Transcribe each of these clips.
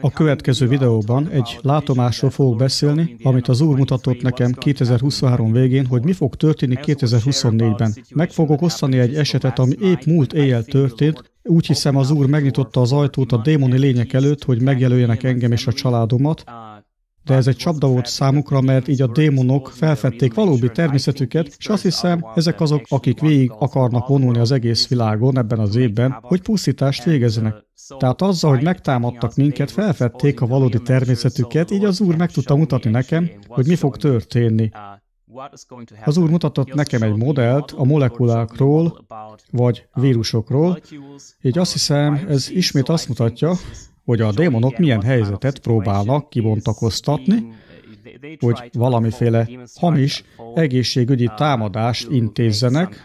A következő videóban egy látomásról fogok beszélni, amit az Úr mutatott nekem 2023 végén, hogy mi fog történni 2024-ben. Meg fogok osztani egy esetet, ami épp múlt éjjel történt, úgy hiszem az Úr megnyitotta az ajtót a démoni lények előtt, hogy megjelöljenek engem és a családomat, de ez egy csapda volt számukra, mert így a démonok felfedték valóbi természetüket, és azt hiszem, ezek azok, akik végig akarnak vonulni az egész világon ebben az évben, hogy pusztítást végezzenek. Tehát azzal, hogy megtámadtak minket, felfedték a valódi természetüket, így az Úr meg tudta mutatni nekem, hogy mi fog történni. Az úr mutatott nekem egy modellt a molekulákról, vagy vírusokról, így azt hiszem, ez ismét azt mutatja, hogy a démonok milyen helyzetet próbálnak kibontakoztatni, hogy valamiféle hamis egészségügyi támadást intézzenek,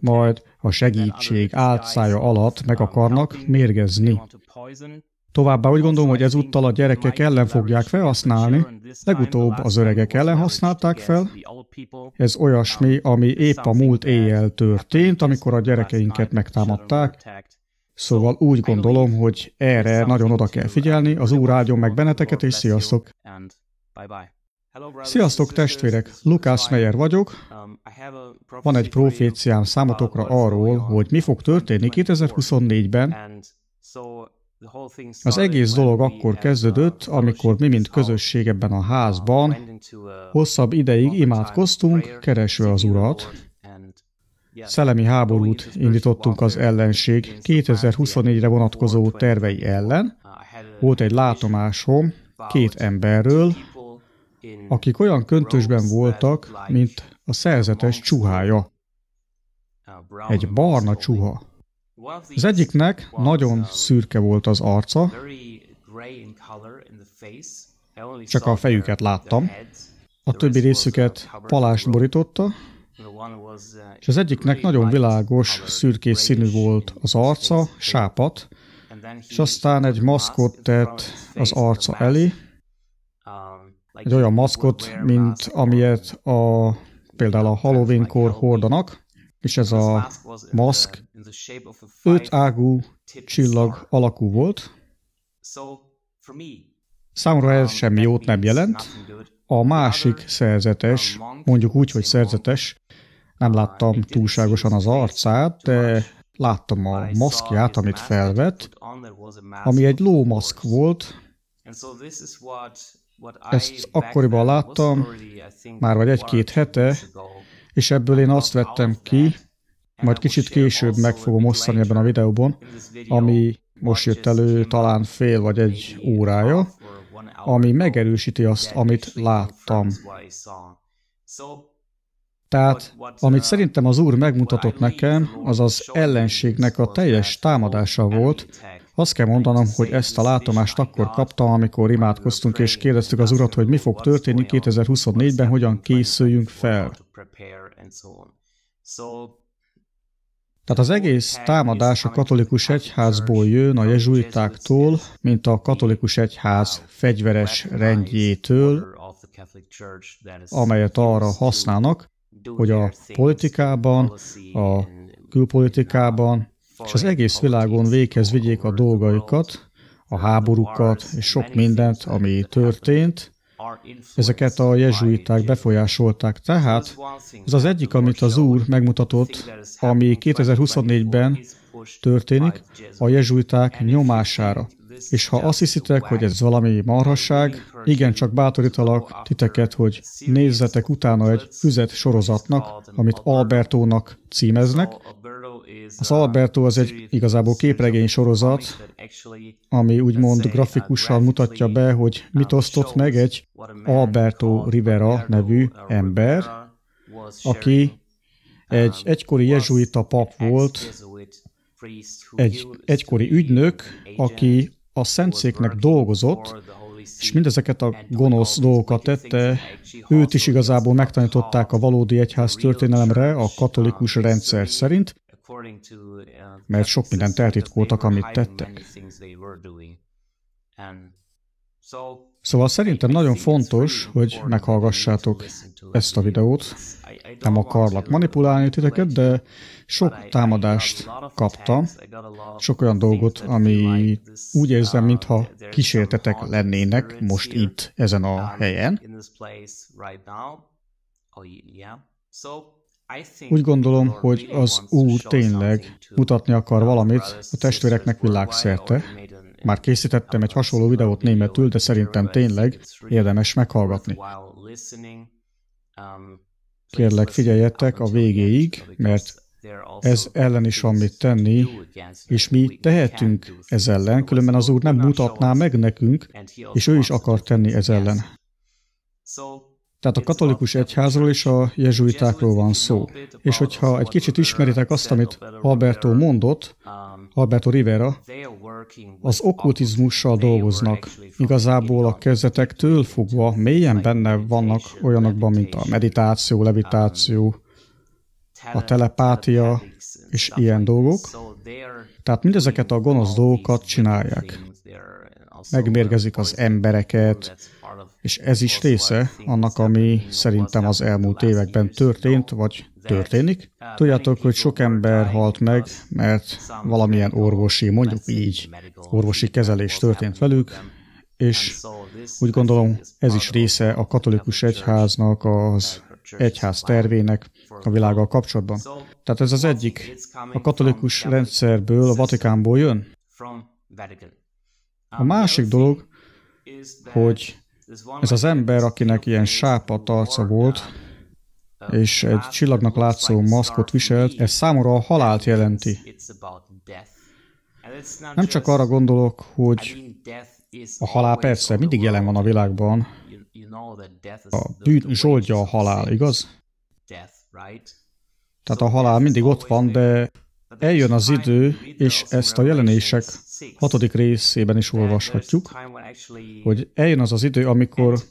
majd a segítség álcája alatt meg akarnak mérgezni. Továbbá úgy gondolom, hogy ezúttal a gyerekek ellen fogják felhasználni, legutóbb az öregek ellen használták fel. Ez olyasmi, ami épp a múlt éjjel történt, amikor a gyerekeinket megtámadták. Szóval úgy gondolom, hogy erre nagyon oda kell figyelni, az Úr áldjon meg benneteket, és sziasztok! Sziasztok testvérek, Lukás Meyer vagyok. Um, Van egy proféciám uh, számotokra arról, hogy mi fog történni 2024-ben. Az egész dolog akkor kezdődött, uh, amikor mi, mint közösség ebben a uh, házban, hosszabb ideig imádkoztunk, keresve az Urat, Szellemi háborút indítottunk az ellenség 2024-re vonatkozó tervei ellen. Uh, volt egy látomásom két emberről, akik olyan köntösben voltak, mint a szerzetes csuhája. Uh, egy barna csuha. Az egyiknek nagyon um, szürke volt az arca, csak a fejüket láttam. A többi uh, részüket palást borította, Uh, és az egyiknek nagyon világos, szürkés színű volt az arca, sápat, és aztán egy maszkot tett az arca elé, um, egy olyan maszkot, mint amilyet a, például a Halloweenkor hordanak, és ez a maszk öt ágú csillag alakú volt. Számomra ez um, semmi jót nem jelent. A másik szerzetes, mondjuk úgy, hogy szerzetes, nem láttam túlságosan az arcát, de láttam a maszkját, amit felvett, ami egy lómaszk volt. Ezt akkoriban láttam, már vagy egy-két hete, és ebből én azt vettem ki, majd kicsit később meg fogom osztani ebben a videóban, ami most jött elő talán fél vagy egy órája, ami megerősíti azt, amit láttam. Tehát, amit szerintem az Úr megmutatott nekem, az az ellenségnek a teljes támadása volt. Azt kell mondanom, hogy ezt a látomást akkor kaptam, amikor imádkoztunk és kérdeztük az Urat, hogy mi fog történni 2024-ben, hogyan készüljünk fel. Tehát az egész támadás a katolikus egyházból jön a jezsuitáktól, mint a katolikus egyház fegyveres rendjétől, amelyet arra használnak, hogy a politikában, a külpolitikában uh, és az egész világon véghez vigyék a dolgaikat, a háborúkat és sok mindent, ami történt, Ezeket a jezsuiták befolyásolták. Tehát ez az egyik, amit az Úr megmutatott, ami 2024-ben történik a jezsuiták nyomására. És ha azt hiszitek, hogy ez valami marhasság, csak bátorítalak titeket, hogy nézzetek utána egy füzet sorozatnak, amit Albertónak címeznek. Az Alberto az egy igazából képregény sorozat, ami úgymond grafikussal mutatja be, hogy mit osztott meg egy Alberto Rivera nevű ember, aki egy egykori jezsuita pap volt, egy egykori ügynök, aki a Szentszéknek dolgozott, és mindezeket a gonosz dolgokat tette, őt is igazából megtanították a valódi egyház történelemre a katolikus rendszer szerint, mert sok mindent eltitkoltak, amit tettek. Szóval szerintem nagyon fontos, hogy meghallgassátok ezt a videót. Nem akarlak manipulálni titeket, de sok támadást kaptam, sok olyan dolgot, ami úgy érzem, mintha kísértetek lennének most itt, ezen a helyen. Úgy gondolom, hogy az Úr tényleg mutatni akar valamit a testvéreknek világszerte, már készítettem egy hasonló videót németül, de szerintem tényleg érdemes meghallgatni. Kérlek, figyeljetek a végéig, mert ez ellen is van mit tenni, és mi tehetünk ez ellen, különben az Úr nem mutatná meg nekünk, és ő is akar tenni ez ellen. Tehát a katolikus egyházról és a jezsuitákról van szó. És hogyha egy kicsit ismeritek azt, amit Alberto mondott, Alberto Rivera, az okkultizmussal dolgoznak. Igazából a kezdetektől fogva mélyen benne vannak olyanokban, mint a meditáció, um, levitáció, a telepátia és ilyen dolgok. Tehát mindezeket a gonosz dolgokat csinálják. Megmérgezik az embereket, és ez is része annak, ami szerintem az elmúlt években történt, vagy történik. Tudjátok, hogy sok ember halt meg, mert valamilyen orvosi, mondjuk így, orvosi kezelés történt velük, és úgy gondolom ez is része a katolikus egyháznak, az egyház tervének a világgal kapcsolatban. Tehát ez az egyik, a katolikus rendszerből, a Vatikánból jön. A másik dolog, hogy ez az ember, akinek ilyen sápat arca volt, és egy csillagnak látszó maszkot viselt, ez számomra a halált jelenti. Nem csak arra gondolok, hogy a halál persze mindig jelen van a világban. A bűn zsoldja a halál, igaz? Tehát a halál mindig ott van, de eljön az idő, és ezt a jelenések hatodik részében is olvashatjuk, hogy eljön az az idő, amikor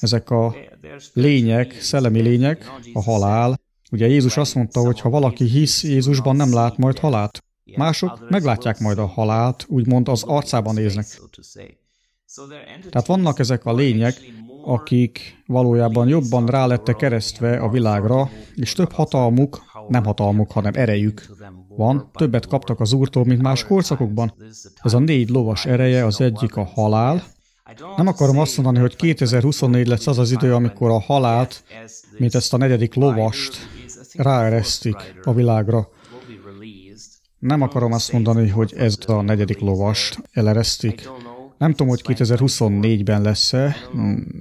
ezek a lények, szellemi lények, a halál, ugye Jézus azt mondta, hogy ha valaki hisz Jézusban, nem lát majd halált. Mások meglátják majd a halált, úgymond az arcában néznek. Tehát vannak ezek a lények, akik valójában jobban rálettek keresztve a világra, és több hatalmuk, nem hatalmuk, hanem erejük van, többet kaptak az úrtól, mint más korszakokban. Ez a négy lovas ereje, az egyik a halál. Nem akarom azt mondani, hogy 2024 lesz az az idő, amikor a halált, mint ezt a negyedik lovast, ráeresztik a világra. Nem akarom azt mondani, hogy ez a negyedik lovast eleresztik. Nem tudom, hogy 2024-ben lesz-e,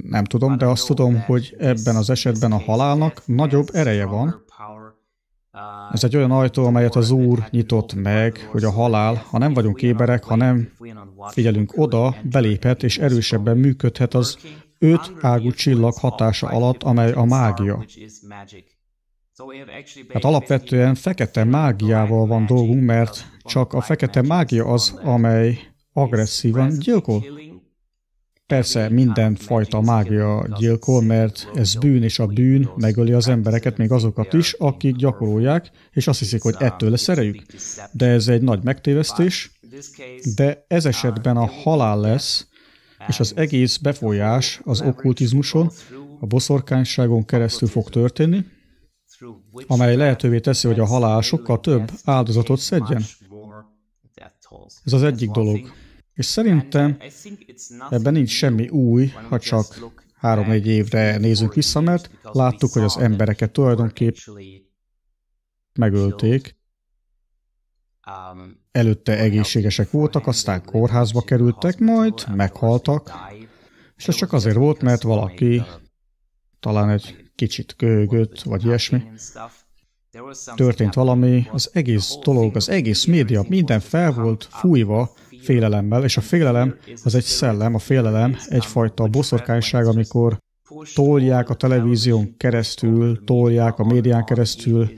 nem tudom, de azt tudom, hogy ebben az esetben a halálnak nagyobb ereje van, ez egy olyan ajtó, amelyet az Úr nyitott meg, hogy a halál, ha nem vagyunk éberek, ha nem figyelünk oda, beléphet és erősebben működhet az öt ágú csillag hatása alatt, amely a mágia. Hát alapvetően fekete mágiával van dolgunk, mert csak a fekete mágia az, amely agresszívan gyilkol. Persze minden fajta mágia gyilkol, mert ez bűn, és a bűn megöli az embereket, még azokat is, akik gyakorolják, és azt hiszik, hogy ettől lesz erejük. De ez egy nagy megtévesztés, de ez esetben a halál lesz, és az egész befolyás az okkultizmuson, a boszorkányságon keresztül fog történni, amely lehetővé teszi, hogy a halál sokkal több áldozatot szedjen. Ez az egyik dolog. És szerintem uh, ebben nincs semmi új, ha csak három egy évre nézünk vissza, mert láttuk, hogy az embereket tulajdonképp megölték, um, előtte egészségesek voltak, aztán kórházba kerültek, majd meghaltak, és ez csak azért volt, mert valaki talán egy kicsit köhögött, vagy ilyesmi. Történt valami, az egész dolog, az egész média, minden fel volt fújva félelemmel, és a félelem az egy szellem, a félelem egyfajta boszorkányság, amikor tolják a televízión keresztül, tolják a médián keresztül,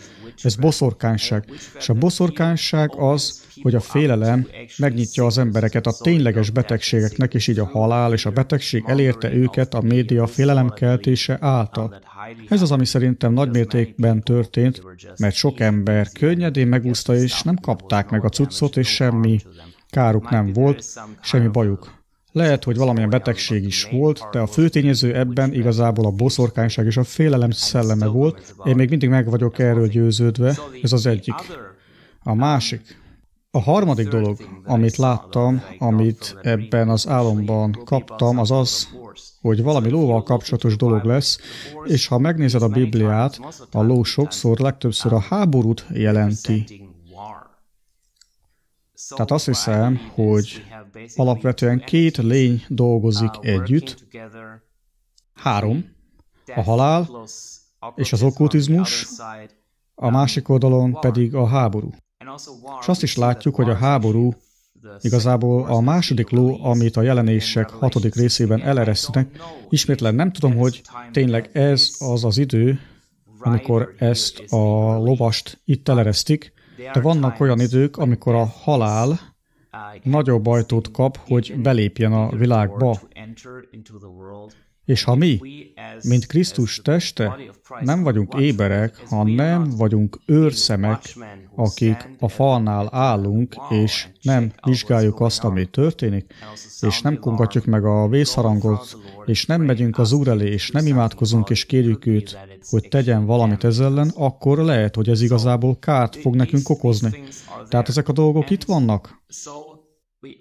ez boszorkányság. És a boszorkányság az, hogy a félelem megnyitja az embereket a tényleges betegségeknek, és így a halál és a betegség elérte őket a média félelemkeltése által. Ez az, ami szerintem nagymértékben történt, mert sok ember könnyedén megúszta, és nem kapták meg a cuccot, és semmi Káruk nem volt, semmi bajuk. Lehet, hogy valamilyen betegség is volt, de a fő tényező ebben igazából a boszorkányság és a félelem szelleme volt. Én még mindig meg vagyok erről győződve, ez az egyik. A másik, a harmadik dolog, amit láttam, amit ebben az álomban kaptam, az az, hogy valami lóval kapcsolatos dolog lesz, és ha megnézed a Bibliát, a ló sokszor, legtöbbször a háborút jelenti. Tehát azt hiszem, hogy alapvetően két lény dolgozik együtt, három, a halál és az okkultizmus, a másik oldalon pedig a háború. És azt is látjuk, hogy a háború igazából a második ló, amit a jelenések hatodik részében eleresztenek, ismétlen nem tudom, hogy tényleg ez az az idő, amikor ezt a lovast itt eleresztik, de vannak olyan idők, amikor a halál uh, nagyobb ajtót kap, hogy belépjen a világba. És ha mi, mint Krisztus teste, nem vagyunk éberek, hanem vagyunk őrszemek, akik a falnál állunk, és nem vizsgáljuk azt, ami történik, és nem kongatjuk meg a vészharangot, és nem megyünk az Úr elé, és nem imádkozunk, és kérjük őt, hogy tegyen valamit ezzel ellen, akkor lehet, hogy ez igazából kárt fog nekünk okozni. Tehát ezek a dolgok itt vannak.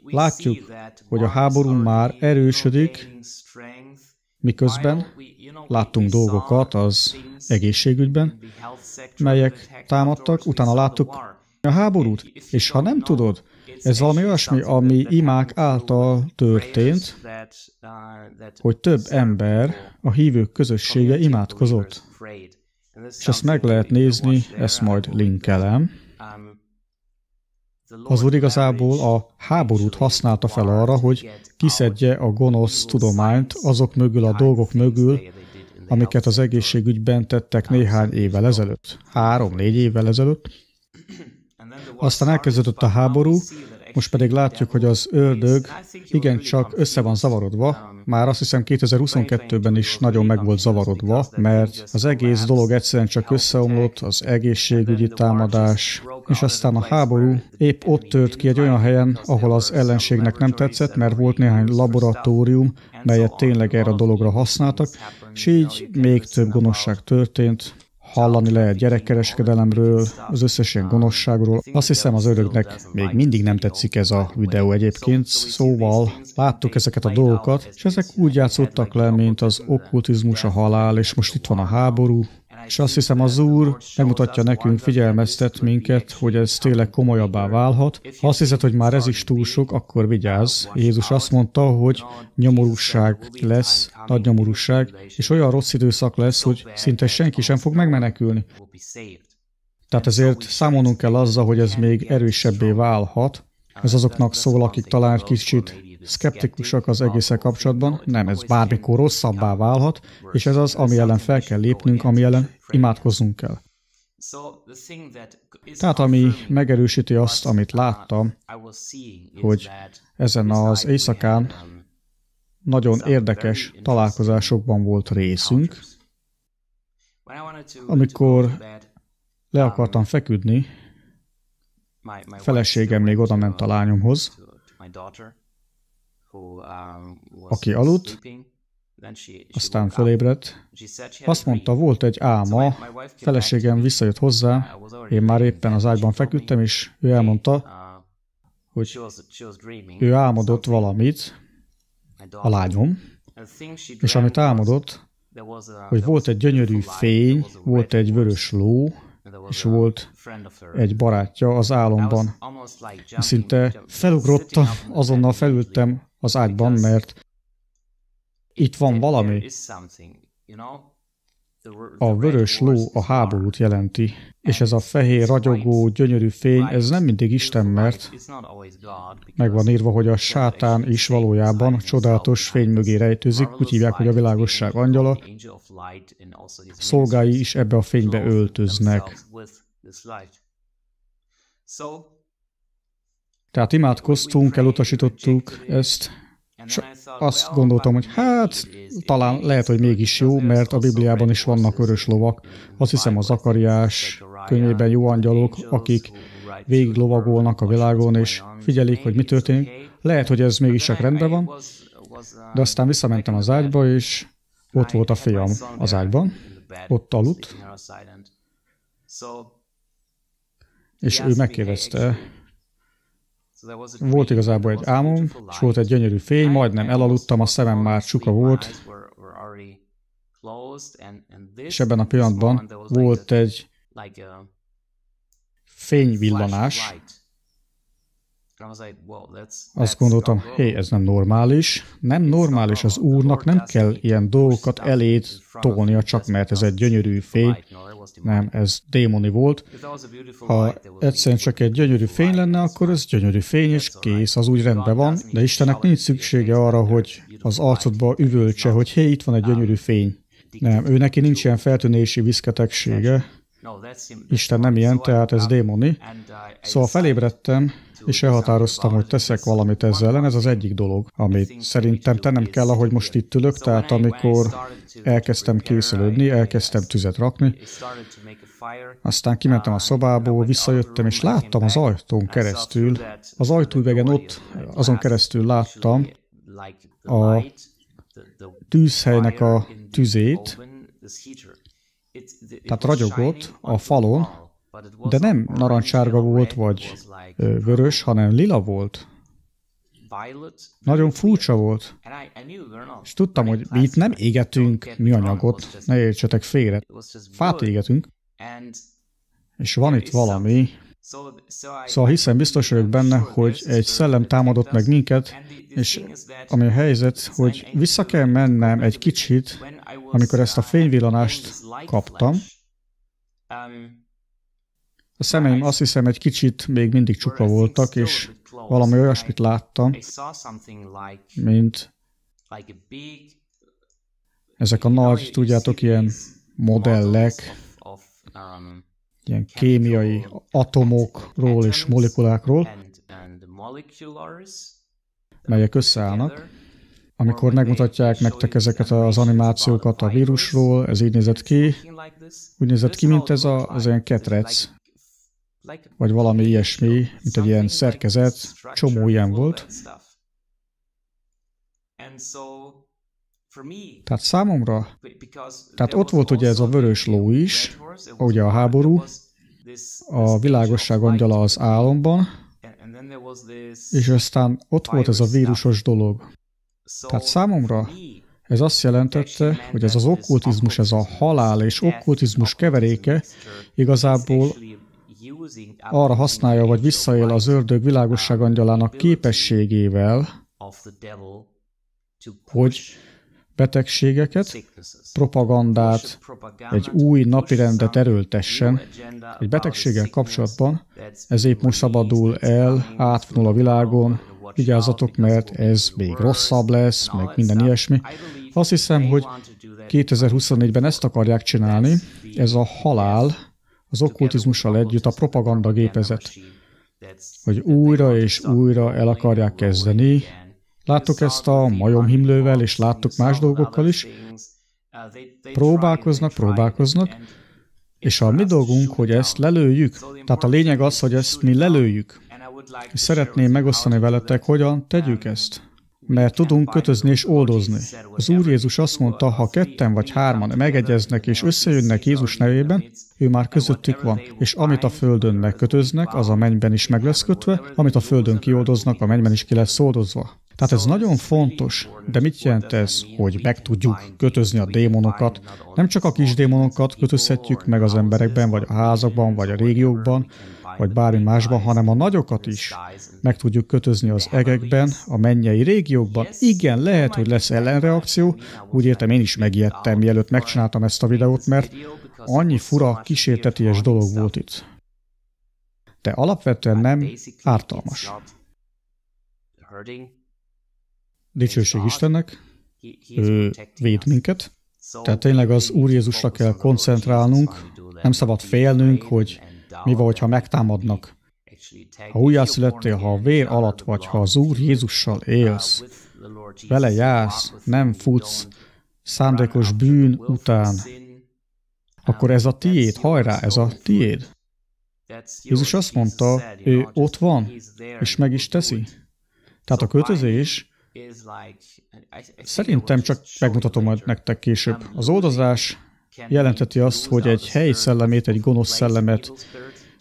Látjuk, hogy a háború már erősödik, Miközben láttunk dolgokat az egészségügyben, melyek támadtak, utána láttuk a háborút, és ha nem tudod, ez valami olyasmi, ami imák által történt, hogy több ember, a hívők közössége imádkozott. És ezt meg lehet nézni, ezt majd linkelem. Az Úr igazából a háborút használta fel arra, hogy kiszedje a gonosz tudományt azok mögül a dolgok mögül, amiket az egészségügyben tettek néhány évvel ezelőtt, három-négy évvel ezelőtt. Aztán elkezdődött a háború, most pedig látjuk, hogy az ördög igencsak össze van zavarodva, már azt hiszem 2022-ben is nagyon meg volt zavarodva, mert az egész dolog egyszerűen csak összeomlott, az egészségügyi támadás, és aztán a háború épp ott tört ki egy olyan helyen, ahol az ellenségnek nem tetszett, mert volt néhány laboratórium, melyet tényleg erre a dologra használtak, és így még több gonoszság történt, Hallani lehet gyerekkereskedelemről, az összes ilyen gonoszságról. Azt hiszem az öröknek még mindig nem tetszik ez a videó egyébként, szóval láttuk ezeket a dolgokat, és ezek úgy játszottak le, mint az okkultizmus, a halál, és most itt van a háború, és azt hiszem az Úr megmutatja nekünk, figyelmeztet minket, hogy ez tényleg komolyabbá válhat. Ha azt hiszed, hogy már ez is túl sok, akkor vigyázz. Jézus azt mondta, hogy nyomorúság lesz, nagy nyomorúság, és olyan rossz időszak lesz, hogy szinte senki sem fog megmenekülni. Tehát ezért számolnunk kell azzal, hogy ez még erősebbé válhat. Ez azoknak szól, akik talán kicsit Szkeptikusak az egészen kapcsolatban, nem, ez bármikor rosszabbá válhat, és ez az, ami ellen fel kell lépnünk, ami ellen imádkozzunk kell. Tehát ami megerősíti azt, amit láttam, hogy ezen az éjszakán nagyon érdekes találkozásokban volt részünk, amikor le akartam feküdni, feleségem még oda ment a lányomhoz, Um, aki aludt, aztán felébredt. Azt mondta, volt egy álma, feleségem visszajött hozzá, uh, én már éppen az ágyban feküdtem, és ő uh, elmondta, hogy ő álmodott valamit, a lányom, és amit álmodott, hogy volt egy gyönyörű fény, volt egy vörös ló, és volt egy barátja az álomban. Szinte felugrottam, azonnal felültem az ágban, mert itt van valami. A vörös ló a háborút jelenti, és ez a fehér, ragyogó, gyönyörű fény, ez nem mindig Isten, mert meg van írva, hogy a sátán is valójában csodálatos fény mögé rejtőzik, úgy hívják, hogy a világosság angyala, szolgái is ebbe a fénybe öltöznek. Tehát imádkoztunk, elutasítottuk ezt, és azt gondoltam, hogy hát talán lehet, hogy mégis jó, mert a Bibliában is vannak örös lovak. Azt hiszem a Zakariás könyvében jó angyalok, akik végig lovagolnak a világon, és figyelik, hogy mi történik. Lehet, hogy ez mégis csak rendben van, de aztán visszamentem az ágyba, és ott volt a fiam az ágyban, ott aludt, és ő megkérdezte, volt igazából egy álmom, és volt egy gyönyörű fény, majdnem elaludtam, a szemem már csuka volt, és ebben a pillanatban volt egy uh, fényvillanás, azt gondoltam, hé, ez nem normális. Nem normális az úrnak, nem kell ilyen dolgokat eléd tolnia, csak mert ez egy gyönyörű fény. Nem, ez démoni volt. Ha egyszerűen csak egy gyönyörű fény lenne, akkor ez gyönyörű fény, és kész, az úgy rendben van, de Istennek nincs szüksége arra, hogy az arcodba üvöltse, hogy hé, itt van egy gyönyörű um, fény. Nem, ő neki nincs ilyen feltűnési viszketegsége Isten nem ilyen, tehát ez démoni. Szóval felébredtem, és elhatároztam, hogy teszek valamit ezzel ellen. Ez az egyik dolog, amit szerintem tennem kell, ahogy most itt ülök. Tehát amikor elkezdtem készülődni, elkezdtem tüzet rakni, aztán kimentem a uh, szobából, visszajöttem, és láttam az ajtón keresztül, az ajtóüvegen ott, azon keresztül láttam a tűzhelynek a tüzét, tehát ragyogott a falon, de nem narancsárga volt vagy vörös, hanem lila volt. Nagyon furcsa volt. És tudtam, hogy mi itt nem égetünk műanyagot, ne értsetek félre. Fát égetünk, és van itt valami. Szóval hiszen biztos vagyok benne, hogy egy szellem támadott meg minket, és ami a helyzet, hogy vissza kell mennem egy kicsit, amikor ezt a uh, fényvillanást kaptam, um, a szemeim azt hiszem egy kicsit még mindig csupa voltak, és valami olyasmit láttam, mint ezek a nagy, tudjátok, ilyen modellek, um, ilyen kémiai atomokról és molekulákról, melyek összeállnak, amikor megmutatják nektek ezeket az animációkat a vírusról, ez így nézett ki, úgy nézett ki, mint ez a, az ilyen ketrec, vagy valami ilyesmi, mint egy ilyen szerkezet, csomó ilyen volt. Tehát számomra, tehát ott volt ugye ez a vörös ló is, ugye a háború, a világosság angyala az álomban, és aztán ott volt ez a vírusos dolog. Tehát számomra ez azt jelentette, hogy ez az okkultizmus, ez a halál és okkultizmus keveréke igazából arra használja, vagy visszaél az ördög világosság uh, angyalának képességével, hogy betegségeket, propagandát, egy új napirendet erőltessen. Egy betegséggel kapcsolatban ez épp most szabadul el, átvonul a világon, vigyázzatok, mert ez még rosszabb lesz, meg minden ilyesmi. Azt hiszem, hogy 2024-ben ezt akarják csinálni, ez a halál az okkultizmussal együtt a propaganda gépezet, hogy újra és újra el akarják kezdeni. Láttuk ezt a majomhimlővel, és láttuk más dolgokkal is. Próbálkoznak, próbálkoznak, és a mi dolgunk, hogy ezt lelőjük. Tehát a lényeg az, hogy ezt mi lelőjük. És szeretném megosztani veletek, hogyan tegyük um, ezt. Mert tudunk kötözni és oldozni. Az Úr Jézus azt mondta, ha ketten vagy hárman megegyeznek és összejönnek Jézus nevében, ő már közöttük van, és amit a földön megkötöznek, az a mennyben is meg lesz kötve, amit a földön kioldoznak, a mennyben is ki lesz oldozva. Tehát ez nagyon fontos, de mit jelent ez, hogy meg tudjuk kötözni a démonokat? Nem csak a kis démonokat kötözhetjük meg az emberekben, vagy a házakban, vagy a régiókban, vagy bármi másban, hanem a nagyokat is meg tudjuk kötözni az egekben, a mennyei régiókban. Igen, lehet, hogy lesz ellenreakció, úgy értem, én is megijedtem, mielőtt megcsináltam ezt a videót, mert annyi fura, kísérteties dolog volt itt. De alapvetően nem ártalmas. hurting Dicsőség Istennek, ő véd minket. Tehát tényleg az Úr Jézusra kell koncentrálnunk, nem szabad félnünk, hogy mi van, ha megtámadnak. Ha újjászülettél, ha a vér alatt vagy, ha az Úr Jézussal uh, élsz, vele jársz, nem futsz szándékos bűn után, akkor um, ez a tiéd, hajrá, ez a tiéd. Jézus azt mondta, ő ott van, és meg is teszi. Tehát a kötözés Szerintem csak megmutatom majd nektek később. Um, az oldozás jelenteti azt, hogy egy helyi szellemét, egy gonosz szellemet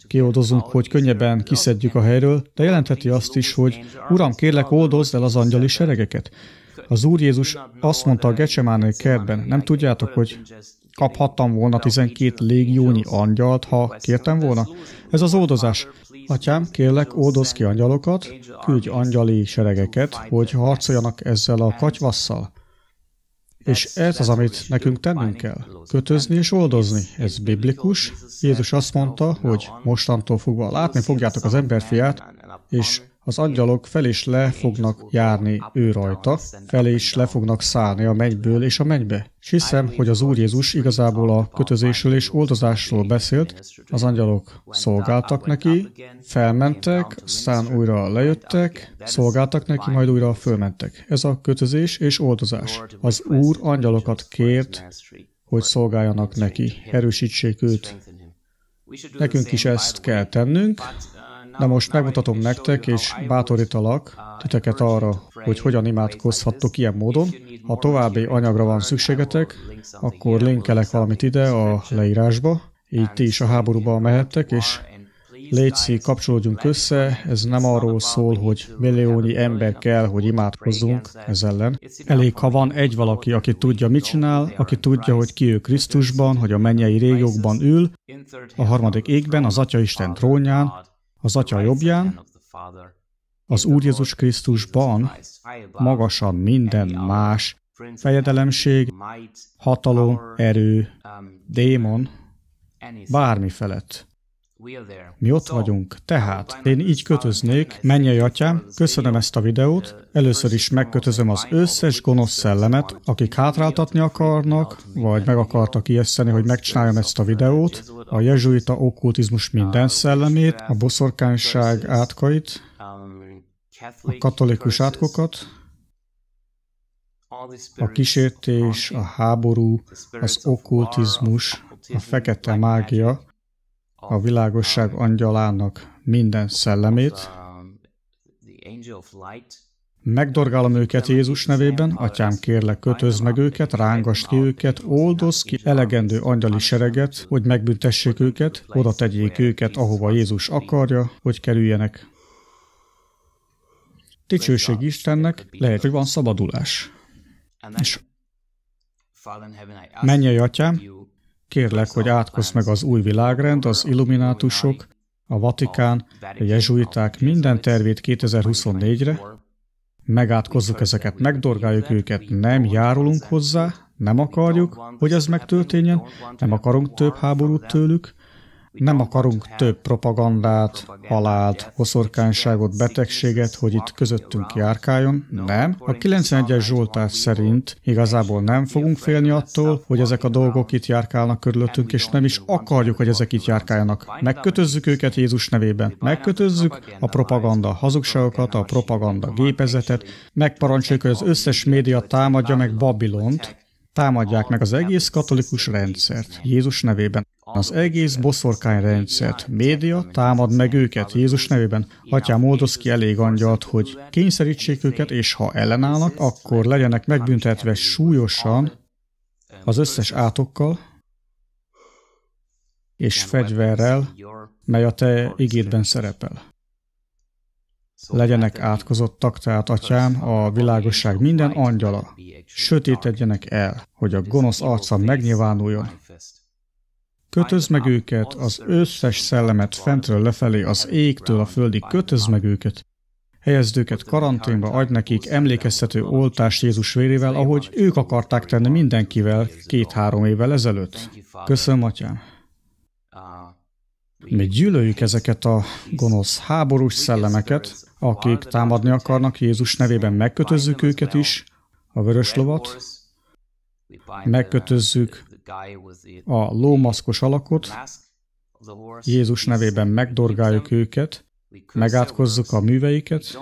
kioldozunk, hogy könnyebben kiszedjük a helyről, de jelentheti azt is, hogy Uram, kérlek, oldozd el az angyali seregeket. Az Úr Jézus azt mondta a Gecsemáné kertben, nem tudjátok, hogy Kaphattam volna 12 légiónyi angyalt, ha kértem volna? Ez az oldozás. Atyám, kérlek, ódoz ki angyalokat, küldj angyali seregeket, hogy harcoljanak ezzel a katyvasszal. És ez az, amit nekünk tennünk kell. Kötözni és oldozni. Ez biblikus. Jézus azt mondta, hogy mostantól fogva látni fogjátok az emberfiát, és az angyalok fel és le fognak járni ő rajta, fel és le fognak szállni a mennyből és a mennybe. És hiszem, hogy az Úr Jézus igazából a kötözésről és oldozásról beszélt, az angyalok szolgáltak neki, felmentek, szán újra lejöttek, szolgáltak neki, majd újra fölmentek. Ez a kötözés és oldozás. Az Úr angyalokat kért, hogy szolgáljanak neki, erősítsék őt, Nekünk is ezt kell tennünk, Na most megmutatom nektek, és bátorítalak titeket arra, hogy hogyan imádkozhattok ilyen módon. Ha további anyagra van szükségetek, akkor linkelek valamit ide a leírásba, így ti is a háborúba mehettek, és Légy kapcsolódjunk össze, ez nem arról szól, hogy milliónyi ember kell, hogy imádkozzunk ez ellen. Elég, ha van egy valaki, aki tudja, mit csinál, aki tudja, hogy ki ő Krisztusban, hogy a mennyei régiókban ül, a harmadik égben, az Atya Isten trónján, az Atya jobbján, az Úr Jézus Krisztusban magasabb minden más fejedelemség, hatalom, erő, démon, bármi felett. Mi ott vagyunk. Tehát én így kötöznék, menjél atyám, köszönöm ezt a videót, először is megkötözöm az összes gonosz szellemet, akik hátráltatni akarnak, vagy meg akartak ijeszteni, hogy megcsináljam ezt a videót, a jezsuita okkultizmus minden szellemét, a boszorkányság átkait, a katolikus átkokat, a kísértés, a háború, az okkultizmus, a fekete mágia, a világosság um, angyalának minden szellemét, um, Megdorgálom őket Jézus nevében, Atyám, kérlek, kötözd meg őket, rángasd ki őket, oldozd ki elegendő angyali sereget, hogy megbüntessék őket, oda tegyék őket, ahova Jézus akarja, hogy kerüljenek. Ticsőség Istennek, lehet, hogy van szabadulás. És mennyi Atyám, Kérlek, hogy átkozz meg az új világrend, az illuminátusok, a Vatikán, a jezsuiták minden tervét 2024-re, megátkozzuk ezeket, megdorgáljuk őket, nem járulunk hozzá, nem akarjuk, hogy ez megtörténjen, nem akarunk több háborút tőlük, nem akarunk több propagandát, halált, hoszorkányságot, betegséget, hogy itt közöttünk járkáljon. Nem. A 91-es Zsoltár szerint igazából nem fogunk félni attól, hogy ezek a dolgok itt járkálnak körülöttünk, és nem is akarjuk, hogy ezek itt járkáljanak. Megkötözzük őket Jézus nevében. Megkötözzük a propaganda hazugságokat, a propaganda gépezetet. Megparancsoljuk, hogy az összes média támadja meg Babilont, Támadják meg az egész katolikus rendszert Jézus nevében. Az egész rendszert, Média támad meg őket Jézus nevében. Atyám, oldoz ki elég angyalt, hogy kényszerítsék őket, és ha ellenállnak, akkor legyenek megbüntetve súlyosan az összes átokkal és fegyverrel, mely a te igédben szerepel. Legyenek átkozottak, tehát atyám, a világosság minden angyala. Sötétedjenek el, hogy a gonosz arca megnyilvánuljon. Kötözd meg őket, az összes szellemet fentről lefelé, az égtől a földig, kötözd meg őket. Helyezd őket karanténba, adj nekik emlékeztető oltást Jézus vérével, ahogy ők akarták tenni mindenkivel két-három évvel ezelőtt. Köszönöm, atyám. Uh, Mi gyűlöljük ezeket a gonosz háborús szellemeket, akik támadni akarnak Jézus nevében, megkötözzük őket is, a vörös lovat, megkötözzük a lómaszkos alakot, Jézus nevében megdorgáljuk őket, Megátkozzuk a műveiket,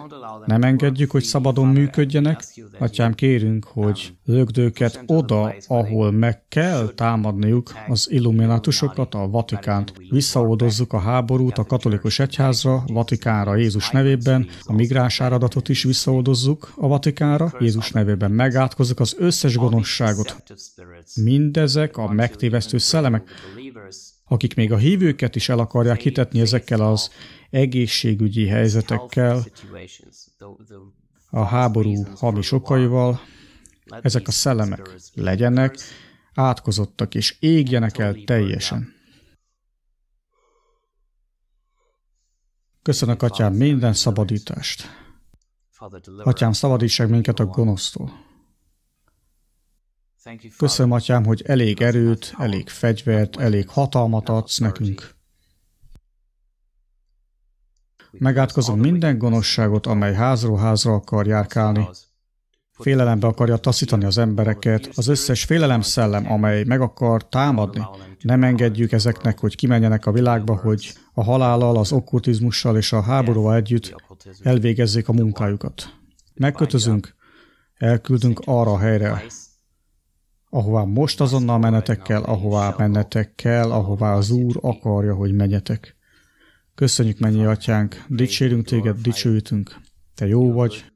nem engedjük, hogy szabadon működjenek. Atyám, kérünk, hogy lögdőket oda, ahol meg kell támadniuk az illuminátusokat, a Vatikánt. Visszaoldozzuk a háborút a katolikus egyházra, Vatikánra Jézus nevében, a migráns áradatot is visszaoldozzuk a Vatikánra, Jézus nevében megátkozzuk az összes gonoszságot. Mindezek a megtévesztő szellemek, akik még a hívőket is el akarják hitetni ezekkel az egészségügyi helyzetekkel, a háború hamis okaival, ezek a szellemek legyenek, átkozottak és égjenek el teljesen. Köszönök, Atyám, minden szabadítást. Atyám, szabadítsák minket a gonosztól. Köszönöm, Atyám, hogy elég erőt, elég fegyvert, elég hatalmat adsz nekünk, Megátkozom minden gonoszságot, amely házról házra akar járkálni. Félelembe akarja taszítani az embereket, az összes félelem szellem, amely meg akar támadni. Nem engedjük ezeknek, hogy kimenjenek a világba, hogy a halállal, az okkultizmussal és a háborúval együtt elvégezzék a munkájukat. Megkötözünk, elküldünk arra a helyre, ahová most azonnal menetek kell, ahová menetek kell, ahová az Úr akarja, hogy menjetek. Köszönjük, mennyi atyánk, dicsérünk téged, dicsőítünk. Te jó vagy,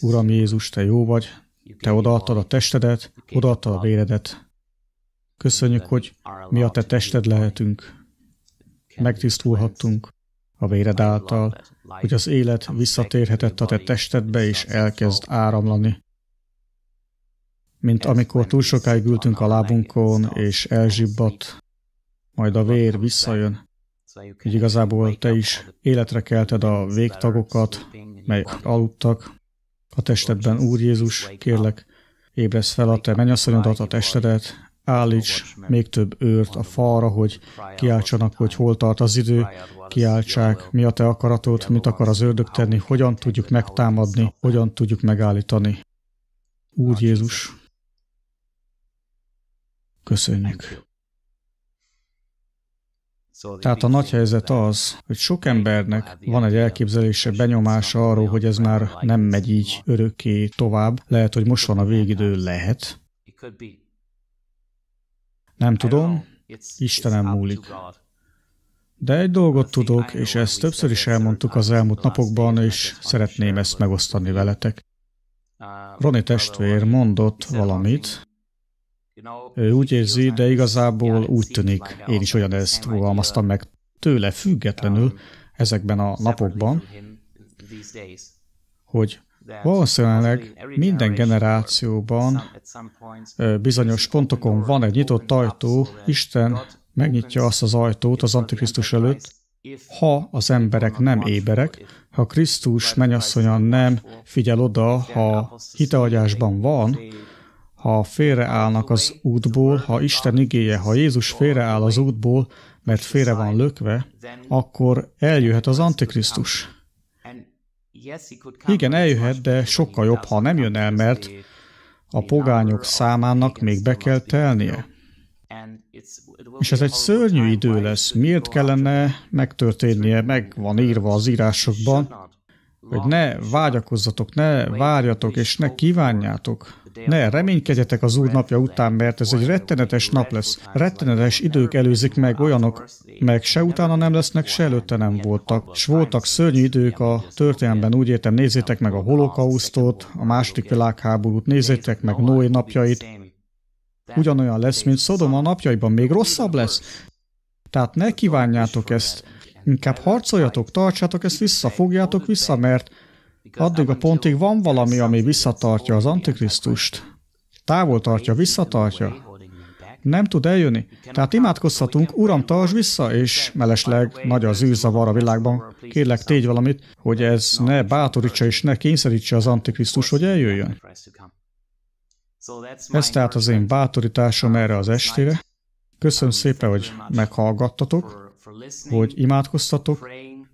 Uram Jézus, Te jó vagy, Te odaadtad a testedet, odaadtad a véredet. Köszönjük, hogy mi a Te tested lehetünk. Megtisztulhattunk a véred által, hogy az élet visszatérhetett a Te testedbe és elkezd áramlani. Mint amikor túl sokáig ültünk a lábunkon és elzsibbadt, majd a vér visszajön, így igazából te is életre kelted a végtagokat, melyek aludtak. A testedben, Úr Jézus, kérlek, ébresz fel a te mennyasszonyodat, a testedet, állíts még több őrt a falra, hogy kiáltsanak, hogy hol tart az idő, kiáltsák, mi a te akaratod, mit akar az ördög tenni, hogyan tudjuk megtámadni, hogyan tudjuk megállítani. Úr Jézus, köszönjük. Szóval Tehát a nagy helyzet az, hogy sok embernek van egy elképzelése, benyomása arról, hogy ez már nem megy így örökké tovább. Lehet, hogy most van a végidő, lehet. Nem tudom, Istenem múlik. De egy dolgot tudok, és ezt többször is elmondtuk az elmúlt napokban, és szeretném ezt megosztani veletek. Uh, Roni testvér uh, mondott valamit, ő úgy érzi, de igazából úgy tűnik, én is olyan ezt fogalmaztam meg tőle függetlenül um, ezekben a napokban, hogy valószínűleg minden generációban bizonyos pontokon van egy nyitott ajtó, Isten megnyitja azt az ajtót az Antikrisztus előtt, ha az emberek nem éberek, ha Krisztus mennyasszonya nem figyel oda, ha hiteagyásban van, ha félreállnak az útból, ha Isten igéje, ha Jézus félreáll az útból, mert félre van lökve, akkor eljöhet az Antikrisztus. Igen, eljöhet, de sokkal jobb, ha nem jön el, mert a pogányok számának még be kell telnie. És ez egy szörnyű idő lesz. Miért kellene megtörténnie? Meg van írva az írásokban, hogy ne vágyakozzatok, ne várjatok, és ne kívánjátok. Ne reménykedjetek az Úr napja után, mert ez egy rettenetes nap lesz. Rettenetes idők előzik meg olyanok, meg se utána nem lesznek, se előtte nem voltak. S voltak szörnyű idők a történelemben, úgy értem, nézzétek meg a holokausztot, a második világháborút, nézzétek meg Noé napjait. Ugyanolyan lesz, mint Szodoma napjaiban, még rosszabb lesz. Tehát ne kívánjátok ezt. Inkább harcoljatok, tartsátok ezt vissza, fogjátok vissza, mert addig a pontig van valami, ami visszatartja az Antikrisztust. Távol tartja, visszatartja. Nem tud eljönni. Tehát imádkozhatunk, Uram, tarts vissza, és mellesleg nagy az űrzavar a világban. Kérlek, tégy valamit, hogy ez ne bátorítsa és ne kényszerítse az Antikrisztus, hogy eljöjjön. Ez tehát az én bátorításom erre az estére. Köszönöm szépen, hogy meghallgattatok hogy imádkoztatok,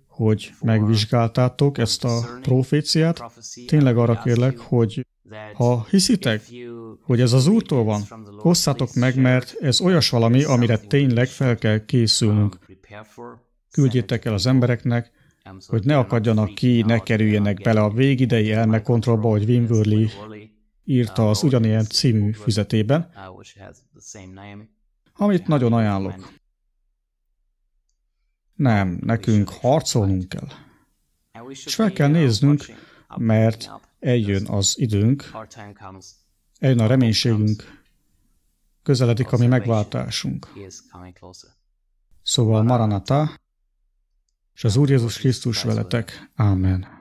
hogy megvizsgáltátok ezt a proféciát. Tényleg arra kérlek, hogy ha hiszitek, hogy ez az Úrtól van, hozzátok meg, mert ez olyas valami, amire tényleg fel kell készülnünk. Um, Küldjétek el az embereknek, hogy ne akadjanak ki, ne kerüljenek bele a végidei elmekontrollba, hogy Wim Wörli írta uh, az ugyanilyen című füzetében, amit nagyon ajánlok. Nem, nekünk harcolnunk kell. És fel kell néznünk, mert eljön az időnk, eljön a reménységünk, közeledik a mi megváltásunk. Szóval Maranata, és az Úr Jézus Krisztus veletek. Ámen.